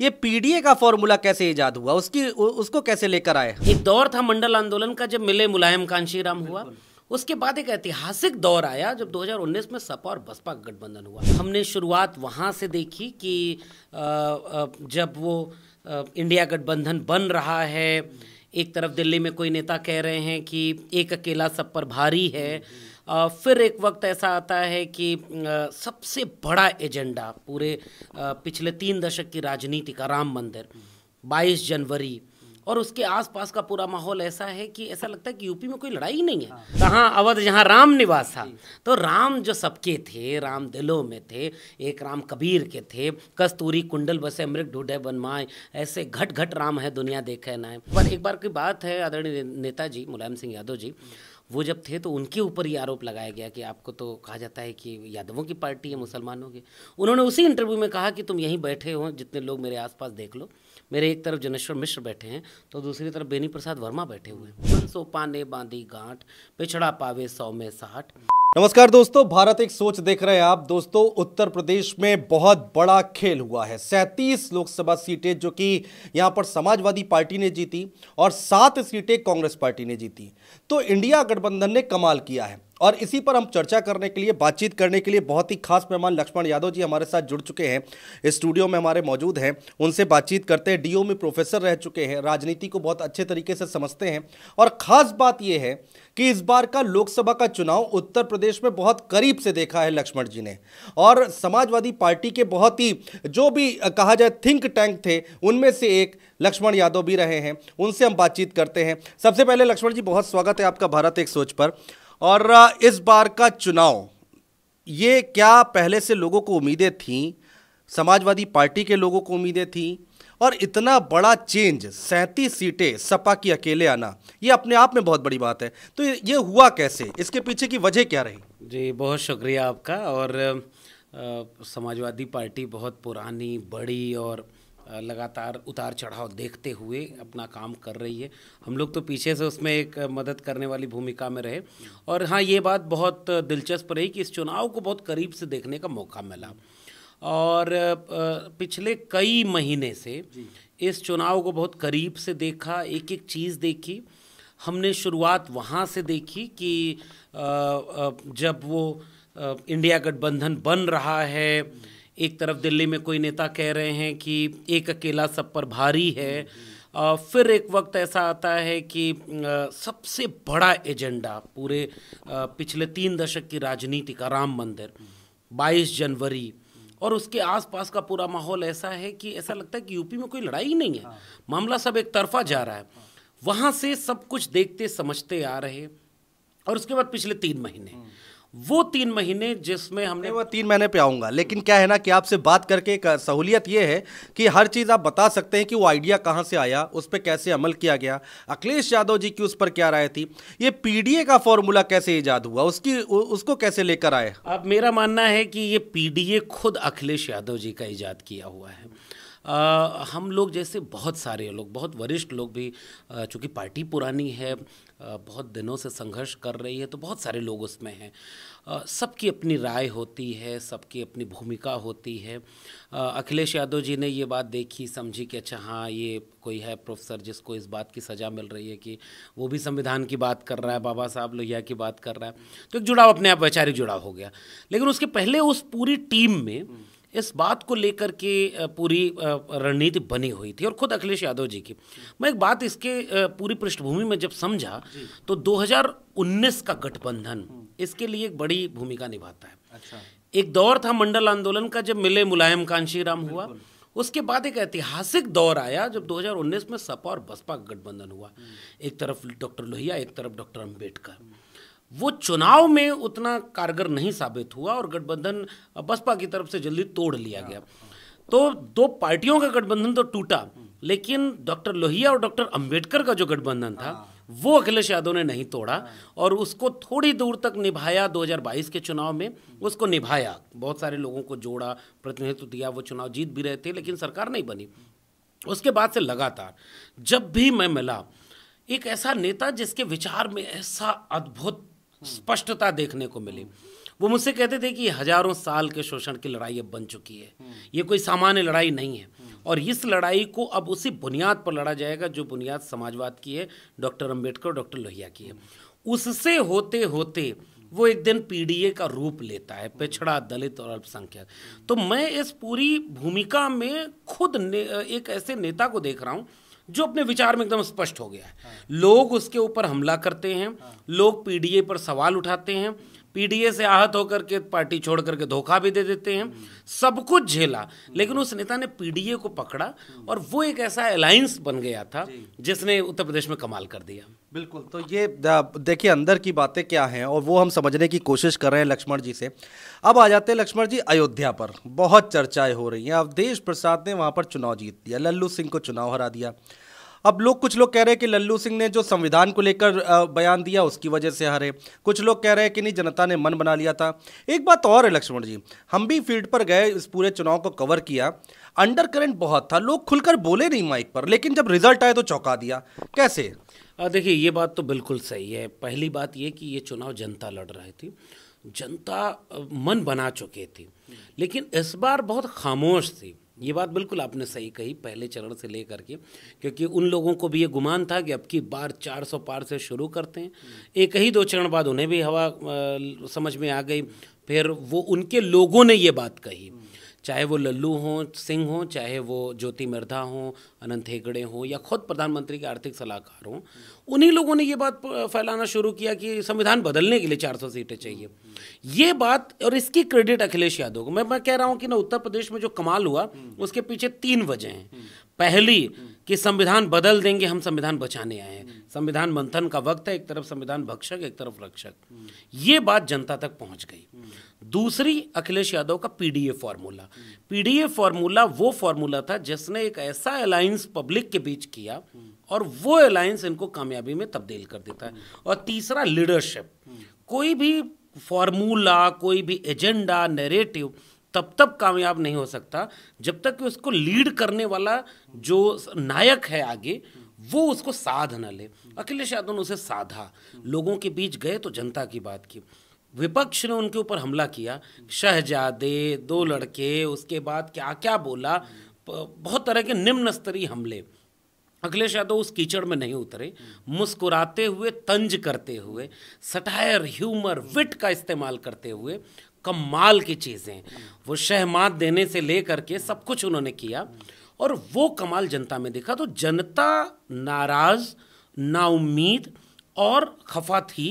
ये पीडीए का फॉर्मूला कैसे ईजाद हुआ उसकी उसको कैसे लेकर आए एक दौर था मंडल आंदोलन का जब मिले मुलायम कांशीराम हुआ उसके बाद एक ऐतिहासिक दौर आया जब 2019 में सपा और बसपा का गठबंधन हुआ हमने शुरुआत वहाँ से देखी कि जब वो इंडिया गठबंधन बन रहा है एक तरफ दिल्ली में कोई नेता कह रहे हैं कि एक अकेला सब पर भारी है फिर एक वक्त ऐसा आता है कि सबसे बड़ा एजेंडा पूरे पिछले तीन दशक की राजनीति का राम मंदिर 22 जनवरी और उसके आसपास का पूरा माहौल ऐसा है कि ऐसा लगता है कि यूपी में कोई लड़ाई ही नहीं है हाँ। कहाँ अवध जहाँ राम निवास था तो राम जो सबके थे राम दिलों में थे एक राम कबीर के थे कस्तूरी कुंडल बसे अमृत ढूंढे बनमाए ऐसे घट घट राम है दुनिया देखे ना है पर एक बार की बात है आदरणीय नेताजी मुलायम सिंह यादव जी वो जब थे तो उनके ऊपर ये आरोप लगाया गया कि आपको तो कहा जाता है कि यादवों की पार्टी है मुसलमानों की उन्होंने उसी इंटरव्यू में कहा कि तुम यहीं बैठे हो जितने लोग मेरे आसपास देख लो मेरे एक तरफ जनेश्वर मिश्र बैठे हैं तो दूसरी तरफ बेनी प्रसाद वर्मा बैठे हुए हैं सो पाने बांधी गांठ पिछड़ा पावे सौ में साठ नमस्कार दोस्तों भारत एक सोच देख रहे हैं आप दोस्तों उत्तर प्रदेश में बहुत बड़ा खेल हुआ है सैंतीस लोकसभा सीटें जो कि यहां पर समाजवादी पार्टी ने जीती और सात सीटें कांग्रेस पार्टी ने जीती तो इंडिया गठबंधन ने कमाल किया है और इसी पर हम चर्चा करने के लिए बातचीत करने के लिए बहुत ही खास मेहमान लक्ष्मण यादव जी हमारे साथ जुड़ चुके हैं स्टूडियो में हमारे मौजूद हैं उनसे बातचीत करते हैं डीओ में प्रोफेसर रह चुके हैं राजनीति को बहुत अच्छे तरीके से समझते हैं और ख़ास बात यह है कि इस बार का लोकसभा का चुनाव उत्तर प्रदेश में बहुत करीब से देखा है लक्ष्मण जी ने और समाजवादी पार्टी के बहुत ही जो भी कहा जाए थिंक टैंक थे उनमें से एक लक्ष्मण यादव भी रहे हैं उनसे हम बातचीत करते हैं सबसे पहले लक्ष्मण जी बहुत स्वागत है आपका भारत एक सोच पर और इस बार का चुनाव ये क्या पहले से लोगों को उम्मीदें थीं समाजवादी पार्टी के लोगों को उम्मीदें थीं और इतना बड़ा चेंज सैंतीस सीटें सपा की अकेले आना ये अपने आप में बहुत बड़ी बात है तो ये हुआ कैसे इसके पीछे की वजह क्या रही जी बहुत शुक्रिया आपका और आ, समाजवादी पार्टी बहुत पुरानी बड़ी और लगातार उतार चढ़ाव देखते हुए अपना काम कर रही है हम लोग तो पीछे से उसमें एक मदद करने वाली भूमिका में रहे और हाँ ये बात बहुत दिलचस्प रही कि इस चुनाव को बहुत करीब से देखने का मौका मिला और पिछले कई महीने से इस चुनाव को बहुत करीब से देखा एक एक चीज़ देखी हमने शुरुआत वहाँ से देखी कि जब वो इंडिया गठबंधन बन रहा है एक तरफ दिल्ली में कोई नेता कह रहे हैं कि एक अकेला सब पर भारी है आ, फिर एक वक्त ऐसा आता है कि आ, सबसे बड़ा एजेंडा पूरे आ, पिछले तीन दशक की राजनीति का राम मंदिर 22 जनवरी और उसके आसपास का पूरा माहौल ऐसा है कि ऐसा लगता है कि यूपी में कोई लड़ाई ही नहीं है मामला सब एक तरफा जा रहा है वहाँ से सब कुछ देखते समझते आ रहे और उसके बाद पिछले तीन महीने वो तीन महीने जिसमें हमने वो तीन महीने पे आऊँगा लेकिन क्या है ना कि आपसे बात करके कर, सहूलियत ये है कि हर चीज़ आप बता सकते हैं कि वो आइडिया कहाँ से आया उस पर कैसे अमल किया गया अखिलेश यादव जी की उस पर क्या राय थी ये पीडीए का फॉर्मूला कैसे ईजाद हुआ उसकी उ, उसको कैसे लेकर आए अब मेरा मानना है कि ये पी खुद अखिलेश यादव जी का ईजाद किया हुआ है आ, हम लोग जैसे बहुत सारे लोग बहुत वरिष्ठ लोग भी चूँकि पार्टी पुरानी है बहुत दिनों से संघर्ष कर रही है तो बहुत सारे लोग उसमें हैं सबकी अपनी राय होती है सबकी अपनी भूमिका होती है अखिलेश यादव जी ने ये बात देखी समझी कि अच्छा हाँ ये कोई है प्रोफेसर जिसको इस बात की सज़ा मिल रही है कि वो भी संविधान की बात कर रहा है बाबा साहब लोहिया की बात कर रहा है तो एक जुड़ाव अपने आप वैचारिक जुड़ाव हो गया लेकिन उसके पहले उस पूरी टीम में इस बात को लेकर के पूरी रणनीति बनी हुई थी और खुद अखिलेश यादव जी की मैं एक बात इसके पूरी पृष्ठभूमि में जब समझा तो 2019 का गठबंधन हम्म। इसके लिए एक बड़ी भूमिका निभाता है अच्छा। एक दौर था मंडल आंदोलन का जब मिले मुलायम कांशी राम हुआ उसके बाद एक ऐतिहासिक दौर आया जब 2019 में सपा और बसपा का गठबंधन हुआ हम्म। एक तरफ डॉक्टर लोहिया एक तरफ डॉक्टर अम्बेडकर हम्म। वो चुनाव में उतना कारगर नहीं साबित हुआ और गठबंधन बसपा की तरफ से जल्दी तोड़ लिया गया तो दो पार्टियों का गठबंधन तो टूटा लेकिन डॉक्टर लोहिया और डॉक्टर अंबेडकर का जो गठबंधन था वो अखिलेश यादव ने नहीं तोड़ा और उसको थोड़ी दूर तक निभाया 2022 के चुनाव में उसको निभाया बहुत सारे लोगों को जोड़ा प्रतिनिधित्व दिया वो चुनाव जीत भी रहे थे लेकिन सरकार नहीं बनी उसके बाद से लगातार जब भी मैं मिला एक ऐसा नेता जिसके विचार में ऐसा अद्भुत स्पष्टता देखने को मिली वो मुझसे कहते थे कि हजारों साल के शोषण की लड़ाई अब बन चुकी है ये कोई सामान्य लड़ाई नहीं है और इस लड़ाई को अब उसी बुनियाद पर लड़ा जाएगा जो बुनियाद समाजवाद की है डॉक्टर अंबेडकर डॉक्टर लोहिया की है उससे होते होते वो एक दिन पीडीए का रूप लेता है पिछड़ा दलित और अल्पसंख्यक तो मैं इस पूरी भूमिका में खुद एक ऐसे नेता को देख रहा हूँ जो अपने विचार में एकदम स्पष्ट हो गया है हाँ। लोग उसके ऊपर हमला करते हैं हाँ। लोग पीडीए पर सवाल उठाते हैं पीडीए से आहत होकर के पार्टी छोड़ करके धोखा भी दे देते हैं सब कुछ झेला लेकिन उस नेता ने पीडीए को पकड़ा और वो एक ऐसा अलायंस बन गया था जिसने उत्तर प्रदेश में कमाल कर दिया बिल्कुल तो ये देखिए अंदर की बातें क्या हैं और वो हम समझने की कोशिश कर रहे हैं लक्ष्मण जी से अब आ जाते हैं लक्ष्मण जी अयोध्या पर बहुत चर्चाएं हो रही हैं अवधेश प्रसाद ने वहाँ पर चुनाव जीत दिया लल्लू सिंह को चुनाव हरा दिया अब लोग कुछ लोग कह रहे हैं कि लल्लू सिंह ने जो संविधान को लेकर बयान दिया उसकी वजह से हारे कुछ लोग कह रहे हैं कि नहीं जनता ने मन बना लिया था एक बात और है लक्ष्मण जी हम भी फील्ड पर गए इस पूरे चुनाव को कवर किया अंडर करेंट बहुत था लोग खुलकर बोले नहीं माइक पर लेकिन जब रिजल्ट आए तो चौंका दिया कैसे देखिए ये बात तो बिल्कुल सही है पहली बात ये कि ये चुनाव जनता लड़ रही थी जनता मन बना चुके थी लेकिन इस बार बहुत खामोश थी ये बात बिल्कुल आपने सही कही पहले चरण से लेकर के क्योंकि उन लोगों को भी ये गुमान था कि अब की बार 400 पार से शुरू करते हैं एक ही दो चरण बाद उन्हें भी हवा आ, समझ में आ गई फिर वो उनके लोगों ने ये बात कही चाहे वो लल्लू हों सिंह हों चाहे वो ज्योति मिर्धा हों अनंत हेगड़े हों या खुद प्रधानमंत्री के आर्थिक सलाहकार हों उन्हीं लोगों ने ये बात फैलाना शुरू किया कि संविधान बदलने के लिए 400 सीटें चाहिए ये बात और इसकी क्रेडिट अखिलेश यादव को मैं मैं कह रहा हूँ कि ना उत्तर प्रदेश में जो कमाल हुआ उसके पीछे तीन वजह हैं पहली कि संविधान बदल देंगे हम संविधान बचाने आए हैं संविधान मंथन का वक्त है एक तरफ संविधान भक्षक एक तरफ रक्षक ये बात जनता तक पहुंच गई दूसरी अखिलेश यादव का पीडीए फार्मूला पीडीए फार्मूला वो फार्मूला था जिसने एक ऐसा अलायंस पब्लिक के बीच किया और वो अलायंस इनको कामयाबी में तब्दील कर देता है और तीसरा लीडरशिप कोई भी फॉर्मूला कोई भी एजेंडा नैरेटिव तब तक कामयाब नहीं हो सकता जब तक कि उसको लीड करने वाला जो नायक है आगे वो उसको साध न ले अखिलेश यादव ने उसे साधा लोगों के बीच गए तो जनता की बात की विपक्ष ने उनके ऊपर हमला किया शहजादे दो लड़के उसके बाद क्या क्या बोला बहुत तरह के निम्न स्तरीय हमले अखिलेश यादव उस कीचड़ में नहीं उतरे मुस्कुराते हुए तंज करते हुए सटायर ह्यूमर विट का इस्तेमाल करते हुए कमाल की चीज़ें वो शहमात देने से ले करके सब कुछ उन्होंने किया और वो कमाल जनता में देखा तो जनता नाराज नाउमीद और खफा थी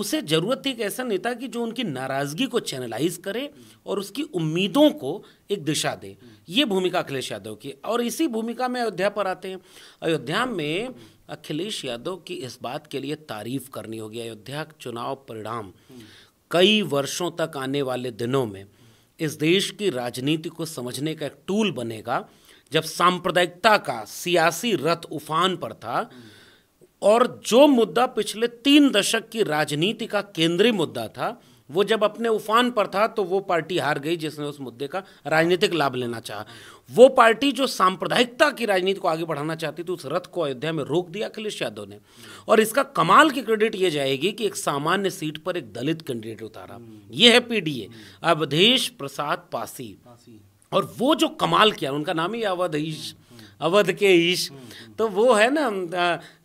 उसे ज़रूरत थी एक ऐसा नेता कि जो उनकी नाराज़गी को चैनलाइज करे और उसकी उम्मीदों को एक दिशा दे ये भूमिका अखिलेश यादव की और इसी भूमिका में अयोध्या पर आते हैं अयोध्या में अखिलेश यादव की इस बात के लिए तारीफ करनी होगी अयोध्या चुनाव परिणाम कई वर्षों तक आने वाले दिनों में इस देश की राजनीति को समझने का एक टूल बनेगा जब सांप्रदायिकता का सियासी रथ उफान पर था और जो मुद्दा पिछले तीन दशक की राजनीति का केंद्रीय मुद्दा था वो जब अपने उफान पर था तो वो पार्टी हार गई जिसने उस मुद्दे का राजनीतिक लाभ लेना चाहा वो पार्टी जो सांप्रदायिकता की राजनीति को आगे बढ़ाना चाहती थी उस रथ को अयोध्या में रोक दिया अखिलेश यादव ने और इसका कमाल की क्रेडिट ये जाएगी कि एक सामान्य सीट पर एक दलित कैंडिडेट उतारा ये है पीडीए अवधेश प्रसाद पासी और वो जो कमाल किया उनका नाम ही अवधेश अवध के ईश तो वो है ना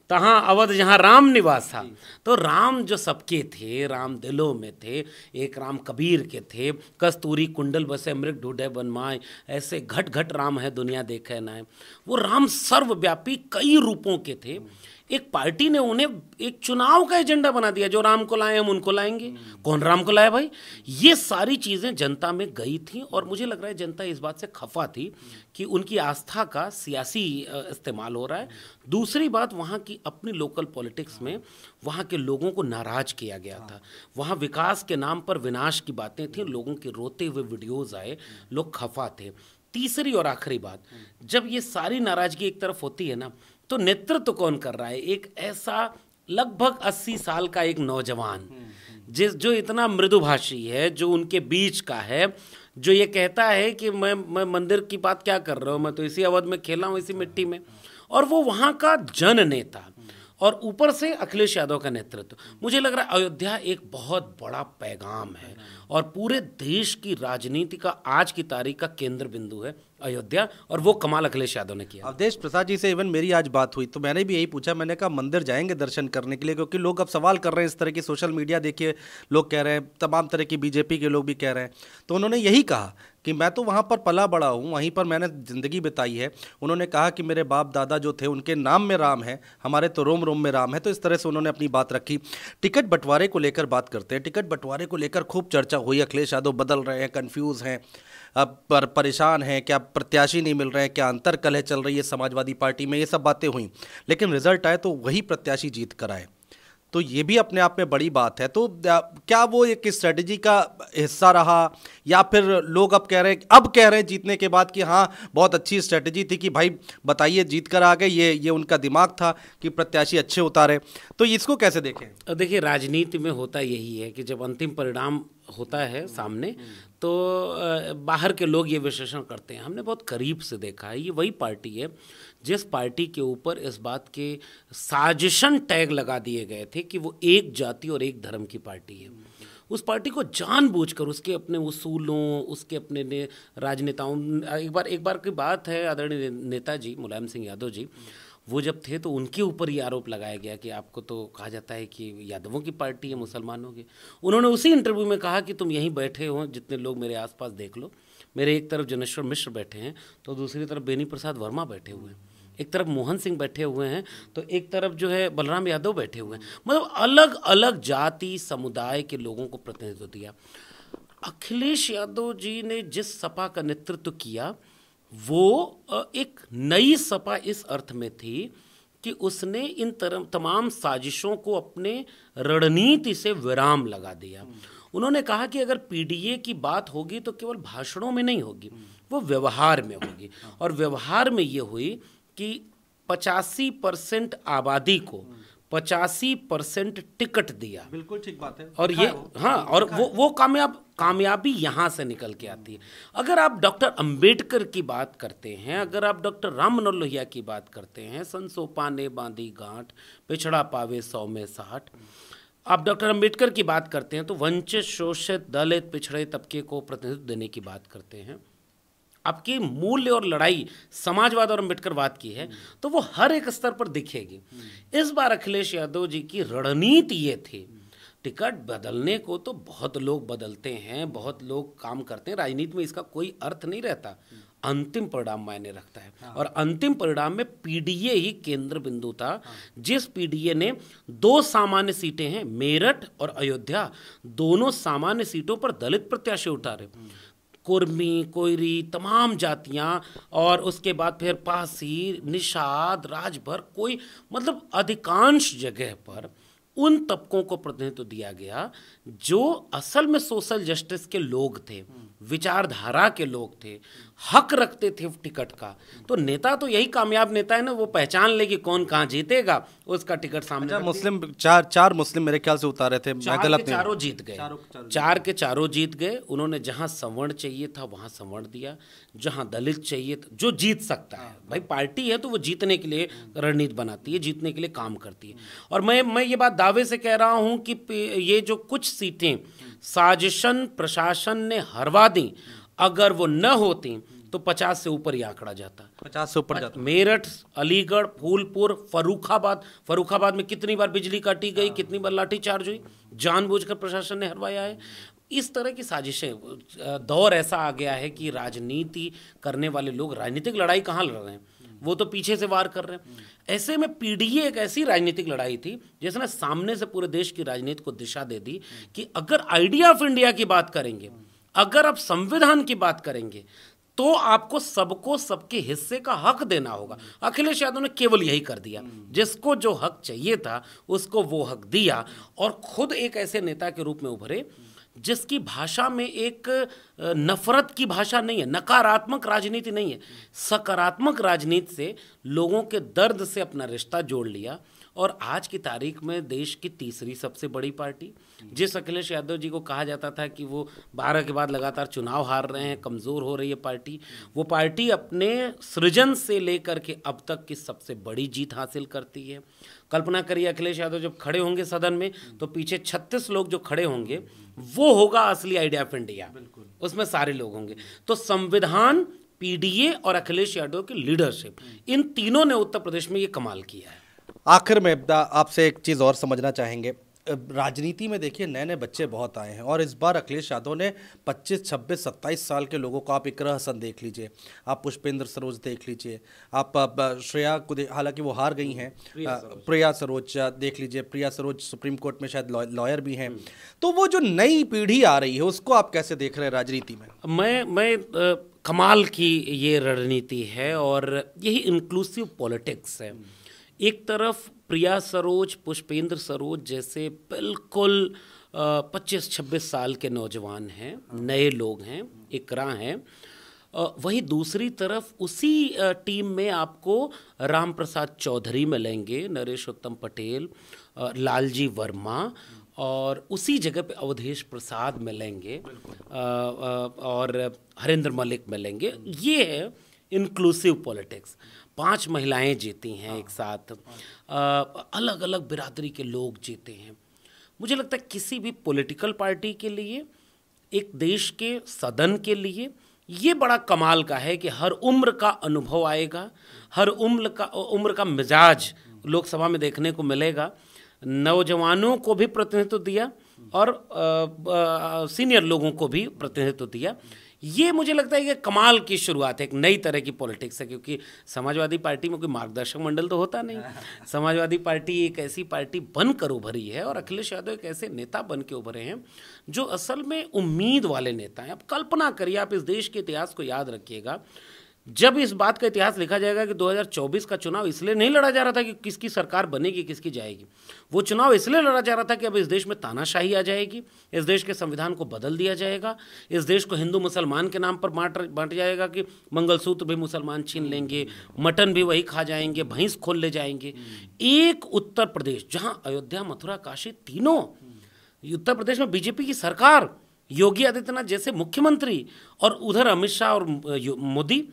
तहाँ अवध जहाँ राम निवास था तो राम जो सबके थे राम दिलों में थे एक राम कबीर के थे कस्तूरी कुंडल बसे मृग ढूंढे बनमाए ऐसे घट घट राम है दुनिया देखे ना वो राम सर्वव्यापी कई रूपों के थे हम्म। एक पार्टी ने उन्हें एक चुनाव का एजेंडा बना दिया जो राम को लाए हम उनको लाएंगे कौन राम को लाया भाई ये सारी चीज़ें जनता में गई थी और मुझे लग रहा है जनता इस बात से खफा थी कि उनकी आस्था का सियासी इस्तेमाल हो रहा है दूसरी बात वहाँ की अपनी लोकल पॉलिटिक्स में वहाँ के लोगों को नाराज किया गया था वहाँ विकास के नाम पर विनाश की बातें थी लोगों के रोते हुए वीडियोज़ आए लोग खफा थे तीसरी और आखिरी बात जब ये सारी नाराजगी एक तरफ होती है ना तो नेतृत्व तो कौन कर रहा है एक ऐसा लगभग 80 साल का एक नौजवान हम्म, हम्म। जिस जो इतना मृदुभाषी है जो उनके बीच का है जो ये कहता है कि मैं मैं मंदिर की बात क्या कर रहा हूँ मैं तो इसी अवध में खेला हूँ इसी मिट्टी में और वो वहाँ का जन नेता हम्म। और ऊपर से अखिलेश यादव का नेतृत्व मुझे लग रहा है अयोध्या एक बहुत बड़ा पैगाम है और पूरे देश की राजनीति का आज की तारीख का केंद्र बिंदु है अयोध्या और वो कमाल अखिलेश यादव ने किया अवधेश प्रसाद जी से इवन मेरी आज बात हुई तो मैंने भी यही पूछा मैंने कहा मंदिर जाएंगे दर्शन करने के लिए क्योंकि लोग अब सवाल कर रहे हैं इस तरह की सोशल मीडिया देखिए लोग कह रहे हैं तमाम तरह की बीजेपी के लोग भी कह रहे हैं तो उन्होंने यही कहा कि मैं तो वहाँ पर पला बड़ा हूँ वहीं पर मैंने ज़िंदगी बिताई है उन्होंने कहा कि मेरे बाप दादा जो थे उनके नाम में राम है हमारे तो रोम रोम में राम है तो इस तरह से उन्होंने अपनी बात रखी टिकट बंटवारे को लेकर बात करते हैं टिकट बंटवारे को लेकर खूब चर्चा हुई अखिलेश यादव बदल रहे हैं कन्फ्यूज़ हैं अब पर परेशान हैं क्या प्रत्याशी नहीं मिल रहे हैं क्या अंतर कलह चल रही है समाजवादी पार्टी में ये सब बातें हुई लेकिन रिजल्ट आए तो वही प्रत्याशी जीत कर आए तो ये भी अपने आप में बड़ी बात है तो क्या वो एक स्ट्रेटजी का हिस्सा रहा या फिर लोग अब कह रहे हैं अब कह रहे हैं जीतने के बाद कि हाँ बहुत अच्छी स्ट्रेटजी थी कि भाई बताइए जीत कर आ गए ये ये उनका दिमाग था कि प्रत्याशी अच्छे उतारे तो इसको कैसे देखें देखिए राजनीति में होता यही है कि जब अंतिम परिणाम होता है सामने तो बाहर के लोग ये विश्लेषण करते हैं हमने बहुत करीब से देखा है ये वही पार्टी है जिस पार्टी के ऊपर इस बात के साजिशन टैग लगा दिए गए थे कि वो एक जाति और एक धर्म की पार्टी है उस पार्टी को जानबूझकर उसके अपने उसूलों उसके अपने ने, राजनेताओं एक बार एक बार की बात है आदरणीय नेताजी मुलायम सिंह यादव जी वो जब थे तो उनके ऊपर ये आरोप लगाया गया कि आपको तो कहा जाता है कि यादवों की पार्टी है मुसलमानों की उन्होंने उसी इंटरव्यू में कहा कि तुम यहीं बैठे हो जितने लोग मेरे आसपास देख लो मेरे एक तरफ जनेश्वर मिश्र बैठे हैं तो दूसरी तरफ बेनी प्रसाद वर्मा बैठे हुए हैं एक तरफ मोहन सिंह बैठे हुए हैं तो एक तरफ जो है बलराम यादव बैठे हुए हैं मतलब अलग अलग जाति समुदाय के लोगों को प्रतिनिधित्व दिया अखिलेश यादव जी ने जिस सपा का नेतृत्व किया वो एक नई सपा इस अर्थ में थी कि उसने इन तरह तमाम साजिशों को अपने रणनीति से विराम लगा दिया उन्होंने कहा कि अगर पीडीए की बात होगी तो केवल भाषणों में नहीं होगी वो व्यवहार में होगी और व्यवहार में ये हुई कि पचासी परसेंट आबादी को पचासी परसेंट टिकट दिया बिल्कुल ठीक बात है और ये हाँ और वो वो कामयाब कामयाबी यहाँ से निकल के आती है अगर आप डॉक्टर अंबेडकर की बात करते हैं अगर आप डॉक्टर राम मनोहर लोहिया की बात करते हैं संसो पाने बांधी गांठ पिछड़ा पावे सौ में साठ आप डॉक्टर अंबेडकर की बात करते हैं तो वंचित शोषित दलित पिछड़े तबके को प्रतिनिधित्व देने की बात करते हैं आपकी मूल्य और लड़ाई समाजवाद और बात की है तो वो हर एक स्तर पर दिखेगी इस बार अखिलेश यादव जी की रणनीति ये थी टिकट बदलने को तो बहुत लोग बदलते हैं बहुत लोग काम करते हैं राजनीति में इसका कोई अर्थ नहीं रहता हम्म। अंतिम परिणाम मायने रखता है हाँ। और अंतिम परिणाम में पीडीए ही केंद्र बिंदु था हाँ। जिस पीडीए ने दो सामान्य सीटें हैं मेरठ और अयोध्या दोनों सामान्य सीटों पर दलित प्रत्याशी उठा रहे हम्म। कुर्मी कोयरी तमाम जातियां और उसके बाद फिर पासी निषाद राजभर कोई मतलब अधिकांश जगह पर उन तबकों को प्रतिनिधित्व दिया गया जो असल में सोशल जस्टिस के लोग थे विचारधारा के लोग थे हक रखते थे टिकट का तो नेता तो यही कामयाब नेता है ना वो पहचान ले कि कौन कहाँ जीतेगा उसका टिकट सामने अच्छा, मुस्लिम चार चार मुस्लिम मेरे ख्याल से उतारे थे मैं गलत नहीं चारों जीत गए चारों, चारों चार के चारों जीत गए उन्होंने जहाँ संवर्ण चाहिए था वहाँ संवर्ण दिया जहाँ दलित चाहिए था जो जीत सकता है हाँ। भाई पार्टी है तो वो जीतने के लिए रणनीति बनाती है जीतने के लिए काम करती है और मैं मैं ये बात दावे से कह रहा हूँ कि ये जो कुछ सीटें साजिशन प्रशासन ने हरवा दी अगर वो न होती तो पचास से ऊपर ही आंकड़ा जाता पचास से ऊपर जाता मेरठ अलीगढ़ फूलपुर फरुखाबाद फरुखाबाद में कितनी बार बिजली काटी गई हाँ। कितनी बार लाठी चार्ज हुई जानबूझकर प्रशासन ने हरवाया है इस तरह की साजिशें दौर ऐसा आ गया है कि राजनीति करने वाले लोग राजनीतिक लड़ाई कहाँ लड़ रहे हैं वो तो पीछे से वार कर रहे हैं ऐसे में पीडीए एक ऐसी राजनीतिक लड़ाई थी जिसने सामने से पूरे देश की राजनीति को दिशा दे दी कि अगर आइडिया ऑफ इंडिया की बात करेंगे अगर आप संविधान की बात करेंगे तो आपको सबको सबके हिस्से का हक देना होगा अखिलेश यादव ने केवल यही कर दिया जिसको जो हक चाहिए था उसको वो हक दिया और खुद एक ऐसे नेता के रूप में उभरे जिसकी भाषा में एक नफरत की भाषा नहीं है नकारात्मक राजनीति नहीं है सकारात्मक राजनीति से लोगों के दर्द से अपना रिश्ता जोड़ लिया और आज की तारीख में देश की तीसरी सबसे बड़ी पार्टी जिस अखिलेश यादव जी को कहा जाता था कि वो बारह के बाद लगातार चुनाव हार रहे हैं कमज़ोर हो रही है पार्टी वो पार्टी अपने सृजन से लेकर के अब तक की सबसे बड़ी जीत हासिल करती है कल्पना करिए अखिलेश यादव जब खड़े होंगे सदन में तो पीछे छत्तीस लोग जो खड़े होंगे वो होगा असली आइडिया ऑफ इंडिया उसमें सारे लोग होंगे तो संविधान पीडीए और अखिलेश यादव की लीडरशिप इन तीनों ने उत्तर प्रदेश में ये कमाल किया है आखिर में आपसे एक चीज़ और समझना चाहेंगे राजनीति में देखिए नए नए बच्चे बहुत आए हैं और इस बार अखिलेश यादव ने 25, 26, 27 साल के लोगों को आप इकर हसन देख लीजिए आप पुष्पेंद्र सरोज देख लीजिए आप श्रेया को हालांकि वो हार गई हैं प्रिया सरोज देख लीजिए प्रिया सरोज सुप्रीम कोर्ट में शायद लॉयर भी हैं हम्म। तो वो जो नई पीढ़ी आ रही है उसको आप कैसे देख रहे हैं राजनीति में मैं मैं कमाल की ये रणनीति है और यही इंक्लूसिव पॉलिटिक्स है हम्म। एक तरफ प्रिया सरोज पुष्पेंद्र सरोज जैसे बिल्कुल पच्चीस छब्बीस साल के नौजवान हैं नए लोग हैं इकरा हैं वहीं दूसरी तरफ उसी टीम में आपको राम प्रसाद चौधरी मिलेंगे नरेश उत्तम पटेल लालजी वर्मा और उसी जगह पे अवधेश प्रसाद मिलेंगे और हरेंद्र मलिक मिलेंगे ये है इंक्लूसिव पॉलिटिक्स पांच महिलाएं जीती हैं एक हाँ। साथ हाँ। अलग अलग बिरादरी के लोग जीते हैं मुझे लगता है किसी भी पॉलिटिकल पार्टी के लिए एक देश के सदन के लिए ये बड़ा कमाल का है कि हर उम्र का अनुभव आएगा हर उम्र का उम्र का मिजाज लोकसभा में देखने को मिलेगा नौजवानों को भी प्रतिनिधित्व दिया और आ, आ, सीनियर लोगों को भी प्रतिनिधित्व दिया ये मुझे लगता है कि कमाल की शुरुआत है एक नई तरह की पॉलिटिक्स है क्योंकि समाजवादी पार्टी में कोई मार्गदर्शक मंडल तो होता नहीं समाजवादी पार्टी एक ऐसी पार्टी बनकर उभरी है और अखिलेश यादव एक ऐसे नेता बन के उभरे हैं जो असल में उम्मीद वाले नेता हैं अब कल्पना करिए आप इस देश के इतिहास को याद रखिएगा जब इस बात का इतिहास लिखा जाएगा कि 2024 का चुनाव इसलिए नहीं लड़ा जा रहा था कि किसकी सरकार बनेगी किसकी जाएगी वो चुनाव इसलिए लड़ा जा रहा था कि अब इस देश में तानाशाही आ जाएगी इस देश के संविधान को बदल दिया जाएगा इस देश को हिंदू मुसलमान के नाम पर बांट बांट जाएगा कि मंगलसूत्र भी मुसलमान छीन लेंगे मटन भी वही खा जाएंगे भैंस खोल ले जाएंगे एक उत्तर प्रदेश जहाँ अयोध्या मथुरा काशी तीनों उत्तर प्रदेश में बीजेपी की सरकार योगी आदित्यनाथ जैसे मुख्यमंत्री और उधर अमित शाह और मोदी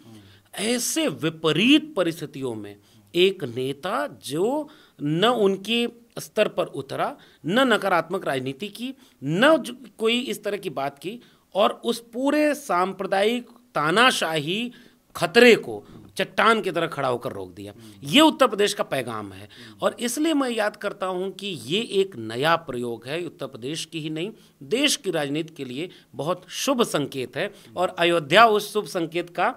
ऐसे विपरीत परिस्थितियों में एक नेता जो न उनके स्तर पर उतरा न नकारात्मक राजनीति की न कोई इस तरह की बात की और उस पूरे सांप्रदायिक तानाशाही खतरे को चट्टान की तरह खड़ा होकर रोक दिया ये उत्तर प्रदेश का पैगाम है और इसलिए मैं याद करता हूँ कि ये एक नया प्रयोग है उत्तर प्रदेश की ही नहीं देश की राजनीति के लिए बहुत शुभ संकेत है और अयोध्या उस शुभ संकेत का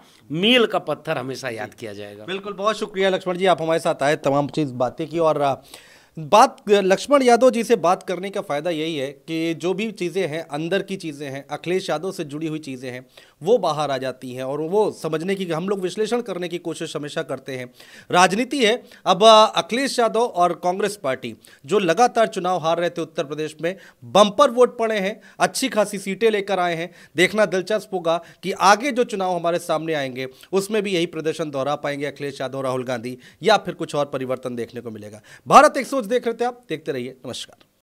मील का पत्थर हमेशा याद किया जाएगा बिल्कुल बहुत शुक्रिया लक्ष्मण जी आप हमारे साथ आए तमाम चीज़ बातें की और बात लक्ष्मण यादव जी से बात करने का फ़ायदा यही है कि जो भी चीज़ें हैं अंदर की चीज़ें हैं अखिलेश यादव से जुड़ी हुई चीज़ें हैं वो बाहर आ जाती हैं और वो समझने की हम लोग विश्लेषण करने की कोशिश हमेशा करते हैं राजनीति है अब अखिलेश यादव और कांग्रेस पार्टी जो लगातार चुनाव हार रहे थे उत्तर प्रदेश में बम्पर वोट पड़े हैं अच्छी खासी सीटें लेकर आए हैं देखना दिलचस्प होगा कि आगे जो चुनाव हमारे सामने आएंगे उसमें भी यही प्रदर्शन दोहरा पाएंगे अखिलेश यादव राहुल गांधी या फिर कुछ और परिवर्तन देखने को मिलेगा भारत एक देख रहे थे आप देखते रहिए नमस्कार